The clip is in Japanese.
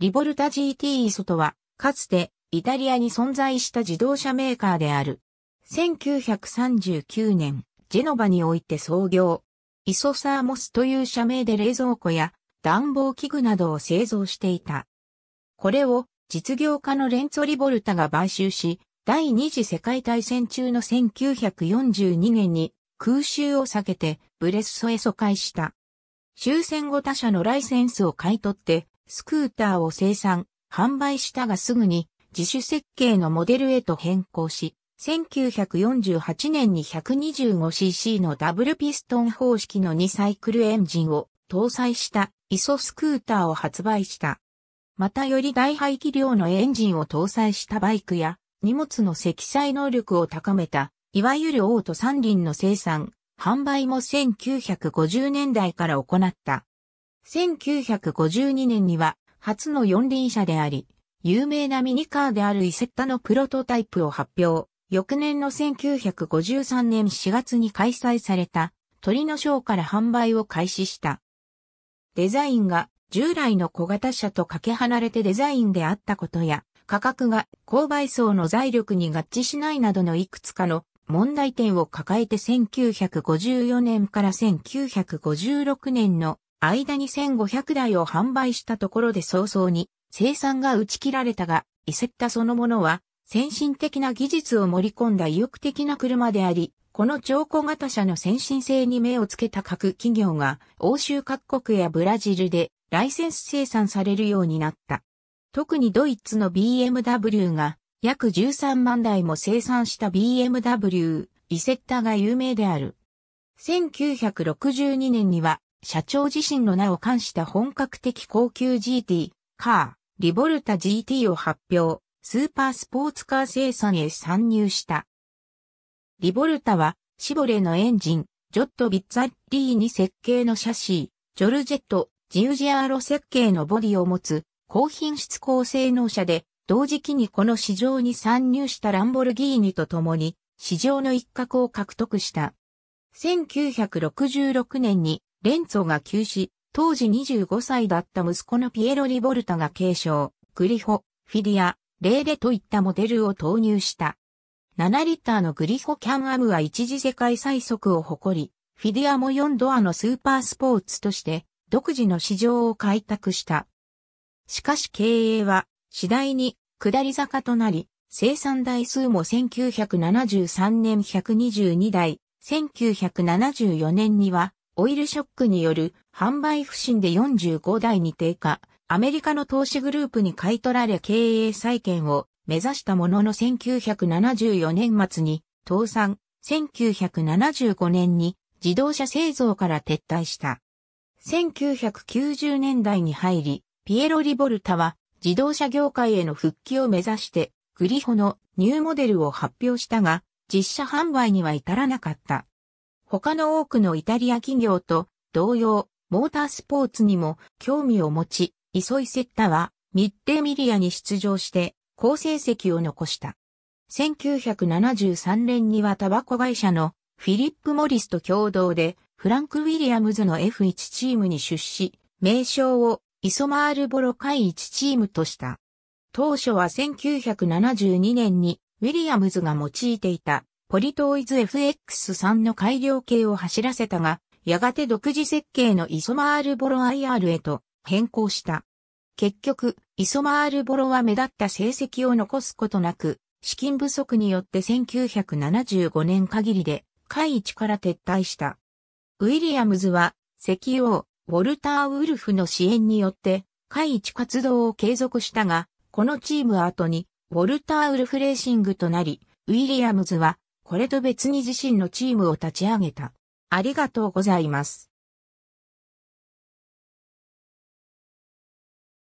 リボルタ GT イソとは、かつてイタリアに存在した自動車メーカーである。1939年、ジェノバにおいて創業。イソサーモスという社名で冷蔵庫や暖房器具などを製造していた。これを実業家のレンツォ・リボルタが買収し、第二次世界大戦中の1942年に空襲を避けてブレッソへ疎開した。終戦後他社のライセンスを買い取ってスクーターを生産、販売したがすぐに自主設計のモデルへと変更し、1948年に 125cc のダブルピストン方式の2サイクルエンジンを搭載したイソスクーターを発売した。またより大排気量のエンジンを搭載したバイクや荷物の積載能力を高めた、いわゆるオート三輪の生産、販売も1950年代から行った。1952年には初の四輪車であり、有名なミニカーであるイセッタのプロトタイプを発表。翌年の1953年4月に開催された鳥のショーから販売を開始した。デザインが従来の小型車とかけ離れてデザインであったことや、価格が購買層の財力に合致しないなどのいくつかの問題点を抱えて1954年から1956年の間に1500台を販売したところで早々に生産が打ち切られたが、イセッタそのものは先進的な技術を盛り込んだ意欲的な車であり、この超小型車の先進性に目をつけた各企業が欧州各国やブラジルでライセンス生産されるようになった。特にドイツの BMW が約13万台も生産した BMW イセッタが有名である。1962年には社長自身の名を冠した本格的高級 GT、カー、リボルタ GT を発表、スーパースポーツカー生産へ参入した。リボルタは、シボレのエンジン、ジョット・ビッツァッリーに設計のシャシー、ジョルジェット、ジウジアーロ設計のボディを持つ、高品質高性能車で、同時期にこの市場に参入したランボルギーニと共に、市場の一角を獲得した。1966年にレンツォが急死、当時25歳だった息子のピエロ・リボルタが継承、グリホ、フィディア、レーレといったモデルを投入した。7リッターのグリホ・キャンアムは一時世界最速を誇り、フィディアも4ドアのスーパースポーツとして独自の市場を開拓した。しかし経営は次第に下り坂となり、生産台数も1973年122台、1974年にはオイルショックによる販売不振で45台に低下、アメリカの投資グループに買い取られ経営再建を目指したものの1974年末に倒産、1975年に自動車製造から撤退した。1990年代に入り、ピエロ・リボルタは自動車業界への復帰を目指してグリホのニューモデルを発表したが、実車販売には至らなかった。他の多くのイタリア企業と同様、モータースポーツにも興味を持ち、イソイセッタは日テミリアに出場して好成績を残した。1973年にはタバコ会社のフィリップ・モリスと共同でフランク・ウィリアムズの F1 チームに出資、名称をイソマールボロ会1チームとした。当初は1972年にウィリアムズが用いていたポリトイズ FX3 の改良系を走らせたが、やがて独自設計のイソマールボロ IR へと変更した。結局、イソマールボロは目立った成績を残すことなく、資金不足によって1975年限りで、会一から撤退した。ウィリアムズは、石油王、ウォルター・ウルフの支援によって、会一活動を継続したが、このチームは後に、ウォルター・ウルフレーシングとなり、ウィリアムズは、これと別に自身のチームを立ち上げた。ありがとうございます。